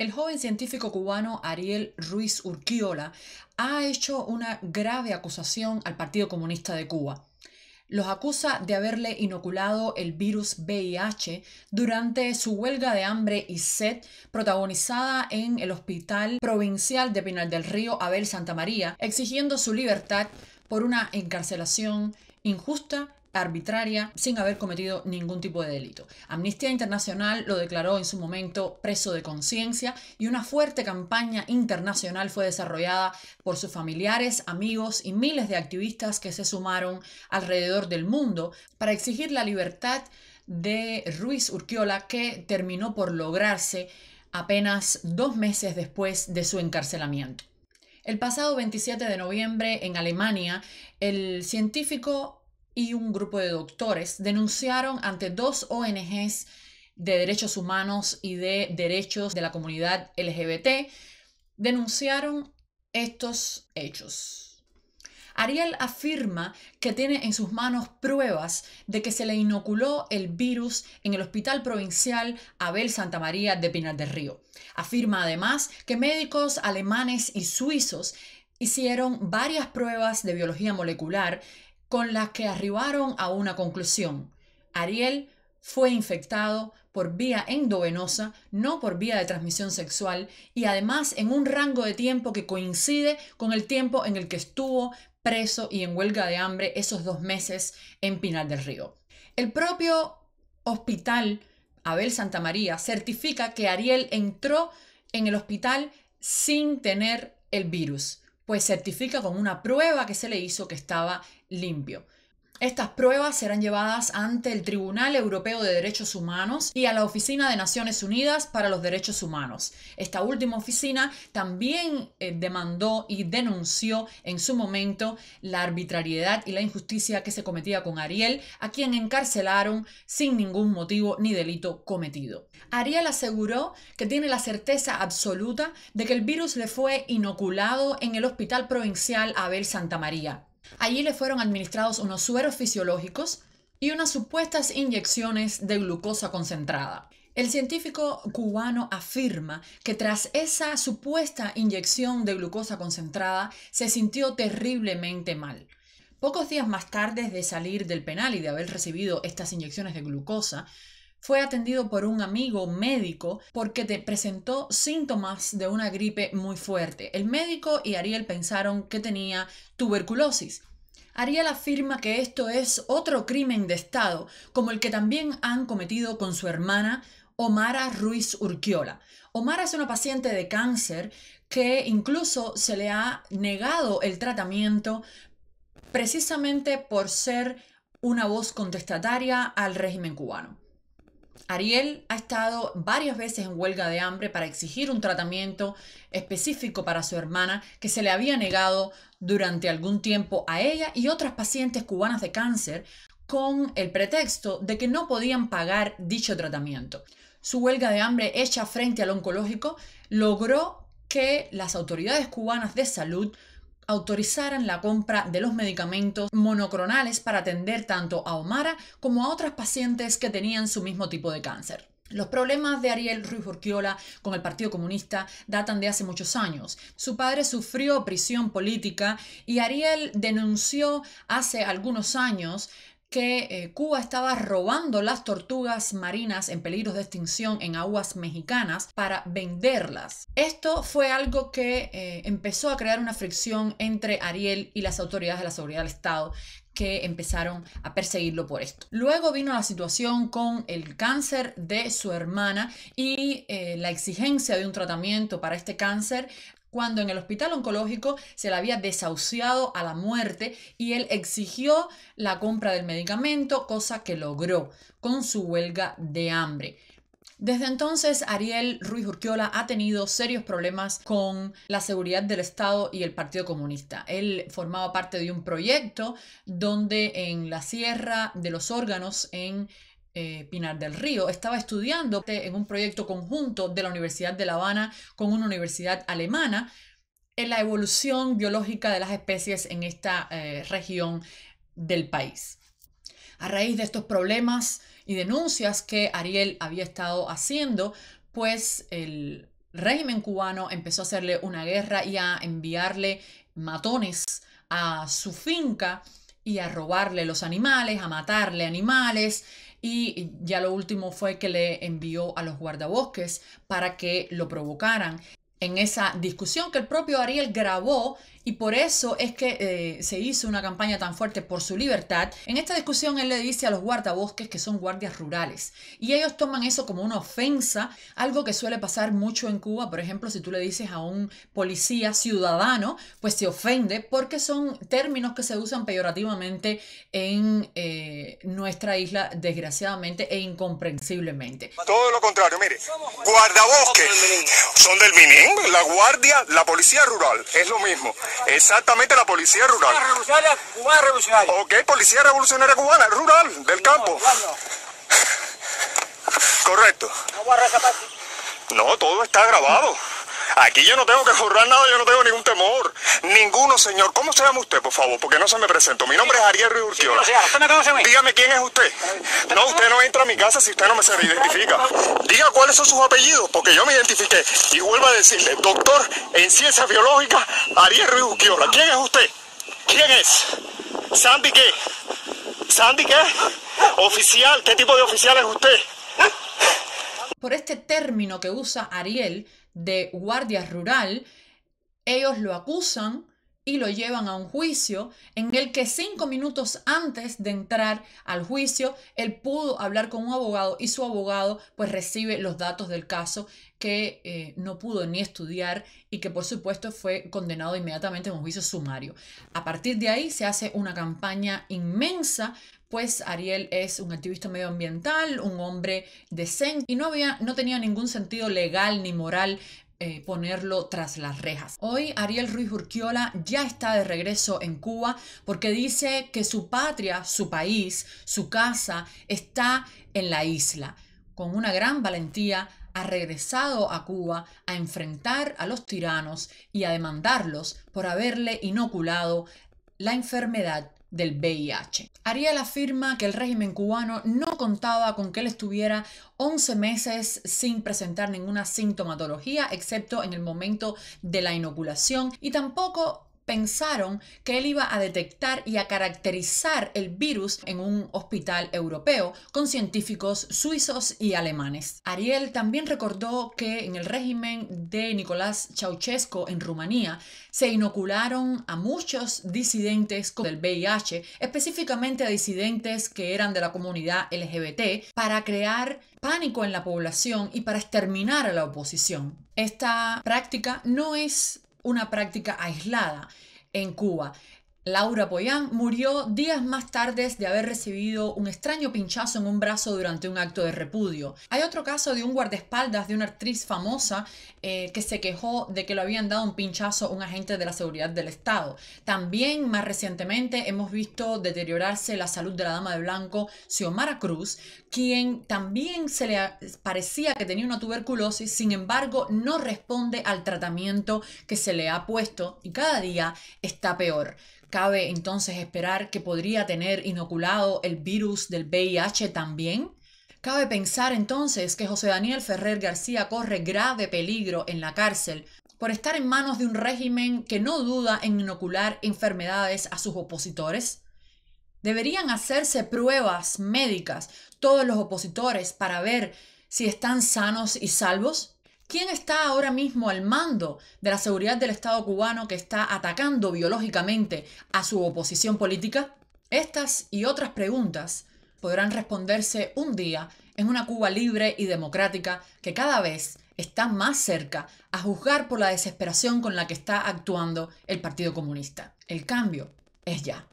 El joven científico cubano Ariel Ruiz Urquiola ha hecho una grave acusación al Partido Comunista de Cuba. Los acusa de haberle inoculado el virus VIH durante su huelga de hambre y sed protagonizada en el Hospital Provincial de Pinal del Río Abel Santa María, exigiendo su libertad por una encarcelación injusta arbitraria sin haber cometido ningún tipo de delito. Amnistía Internacional lo declaró en su momento preso de conciencia y una fuerte campaña internacional fue desarrollada por sus familiares, amigos y miles de activistas que se sumaron alrededor del mundo para exigir la libertad de Ruiz Urquiola que terminó por lograrse apenas dos meses después de su encarcelamiento. El pasado 27 de noviembre en Alemania, el científico y un grupo de doctores denunciaron ante dos ONGs de derechos humanos y de derechos de la comunidad LGBT, denunciaron estos hechos. Ariel afirma que tiene en sus manos pruebas de que se le inoculó el virus en el Hospital Provincial Abel Santa María de Pinar del Río. Afirma además que médicos alemanes y suizos hicieron varias pruebas de biología molecular con las que arribaron a una conclusión. Ariel fue infectado por vía endovenosa, no por vía de transmisión sexual, y además en un rango de tiempo que coincide con el tiempo en el que estuvo preso y en huelga de hambre esos dos meses en Pinar del Río. El propio hospital Abel Santa María certifica que Ariel entró en el hospital sin tener el virus, pues certifica con una prueba que se le hizo que estaba limpio. Estas pruebas serán llevadas ante el Tribunal Europeo de Derechos Humanos y a la Oficina de Naciones Unidas para los Derechos Humanos. Esta última oficina también eh, demandó y denunció en su momento la arbitrariedad y la injusticia que se cometía con Ariel, a quien encarcelaron sin ningún motivo ni delito cometido. Ariel aseguró que tiene la certeza absoluta de que el virus le fue inoculado en el Hospital Provincial Abel Santa María, Allí le fueron administrados unos sueros fisiológicos y unas supuestas inyecciones de glucosa concentrada. El científico cubano afirma que tras esa supuesta inyección de glucosa concentrada se sintió terriblemente mal. Pocos días más tarde de salir del penal y de haber recibido estas inyecciones de glucosa, fue atendido por un amigo médico porque te presentó síntomas de una gripe muy fuerte. El médico y Ariel pensaron que tenía tuberculosis. Ariel afirma que esto es otro crimen de Estado, como el que también han cometido con su hermana Omara Ruiz Urquiola. Omara es una paciente de cáncer que incluso se le ha negado el tratamiento precisamente por ser una voz contestataria al régimen cubano. Ariel ha estado varias veces en huelga de hambre para exigir un tratamiento específico para su hermana que se le había negado durante algún tiempo a ella y otras pacientes cubanas de cáncer con el pretexto de que no podían pagar dicho tratamiento. Su huelga de hambre hecha frente al oncológico logró que las autoridades cubanas de salud autorizaran la compra de los medicamentos monocronales para atender tanto a Omara como a otras pacientes que tenían su mismo tipo de cáncer. Los problemas de Ariel Ruiz Urquiola con el Partido Comunista datan de hace muchos años. Su padre sufrió prisión política y Ariel denunció hace algunos años que eh, Cuba estaba robando las tortugas marinas en peligro de extinción en aguas mexicanas para venderlas. Esto fue algo que eh, empezó a crear una fricción entre Ariel y las autoridades de la seguridad del Estado que empezaron a perseguirlo por esto. Luego vino la situación con el cáncer de su hermana y eh, la exigencia de un tratamiento para este cáncer cuando en el hospital oncológico se le había desahuciado a la muerte y él exigió la compra del medicamento, cosa que logró con su huelga de hambre. Desde entonces, Ariel Ruiz Urquiola ha tenido serios problemas con la seguridad del Estado y el Partido Comunista. Él formaba parte de un proyecto donde en la Sierra de los Órganos, en eh, Pinar del Río. Estaba estudiando en un proyecto conjunto de la Universidad de La Habana con una universidad alemana en la evolución biológica de las especies en esta eh, región del país. A raíz de estos problemas y denuncias que Ariel había estado haciendo, pues el régimen cubano empezó a hacerle una guerra y a enviarle matones a su finca y a robarle los animales, a matarle animales. Y ya lo último fue que le envió a los guardabosques para que lo provocaran en esa discusión que el propio Ariel grabó y por eso es que eh, se hizo una campaña tan fuerte por su libertad. En esta discusión él le dice a los guardabosques que son guardias rurales y ellos toman eso como una ofensa, algo que suele pasar mucho en Cuba. Por ejemplo, si tú le dices a un policía ciudadano, pues se ofende porque son términos que se usan peyorativamente en eh, nuestra isla, desgraciadamente e incomprensiblemente. Todo lo contrario, mire, guardabosques son del Minin la guardia, la policía rural, es lo mismo. Exactamente la policía rural. revolucionaria cubana revolucionaria. Ok, policía revolucionaria cubana, rural, del campo. Correcto. No, todo está grabado. Aquí yo no tengo que jurar nada, yo no tengo ningún temor. Ninguno, señor. ¿Cómo se llama usted, por favor? Porque no se me presentó. Mi nombre es Ariel Ruiz Dígame quién es usted. No, usted no entra a mi casa si usted no me se identifica. Diga cuáles son sus apellidos, porque yo me identifiqué. Y vuelvo a decirle, doctor en ciencias biológicas, Ariel Ruiz Urquiola. ¿Quién es usted? ¿Quién es? ¿Sandy qué? ¿Sandy qué? ¿Oficial? ¿Qué tipo de oficial es usted? Por este término que usa Ariel, de guardia rural, ellos lo acusan y lo llevan a un juicio en el que cinco minutos antes de entrar al juicio, él pudo hablar con un abogado y su abogado pues recibe los datos del caso que eh, no pudo ni estudiar y que por supuesto fue condenado inmediatamente en un juicio sumario. A partir de ahí se hace una campaña inmensa pues Ariel es un activista medioambiental, un hombre decente y no había no tenía ningún sentido legal ni moral eh, ponerlo tras las rejas. Hoy Ariel Ruiz Urquiola ya está de regreso en Cuba porque dice que su patria, su país, su casa está en la isla. Con una gran valentía ha regresado a Cuba a enfrentar a los tiranos y a demandarlos por haberle inoculado la enfermedad del VIH. Ariel afirma que el régimen cubano no contaba con que él estuviera 11 meses sin presentar ninguna sintomatología, excepto en el momento de la inoculación, y tampoco pensaron que él iba a detectar y a caracterizar el virus en un hospital europeo con científicos suizos y alemanes. Ariel también recordó que en el régimen de Nicolás Ceausescu en Rumanía se inocularon a muchos disidentes con el VIH, específicamente a disidentes que eran de la comunidad LGBT, para crear pánico en la población y para exterminar a la oposición. Esta práctica no es una práctica aislada en Cuba. Laura Poyán murió días más tarde de haber recibido un extraño pinchazo en un brazo durante un acto de repudio. Hay otro caso de un guardaespaldas de una actriz famosa eh, que se quejó de que le habían dado un pinchazo un agente de la seguridad del Estado. También más recientemente hemos visto deteriorarse la salud de la dama de blanco Xiomara Cruz, quien también se le parecía que tenía una tuberculosis, sin embargo no responde al tratamiento que se le ha puesto y cada día está peor cabe entonces esperar que podría tener inoculado el virus del VIH también? Cabe pensar entonces que José Daniel Ferrer García corre grave peligro en la cárcel por estar en manos de un régimen que no duda en inocular enfermedades a sus opositores. Deberían hacerse pruebas médicas todos los opositores para ver si están sanos y salvos. ¿Quién está ahora mismo al mando de la seguridad del Estado cubano que está atacando biológicamente a su oposición política? Estas y otras preguntas podrán responderse un día en una Cuba libre y democrática que cada vez está más cerca a juzgar por la desesperación con la que está actuando el Partido Comunista. El cambio es ya.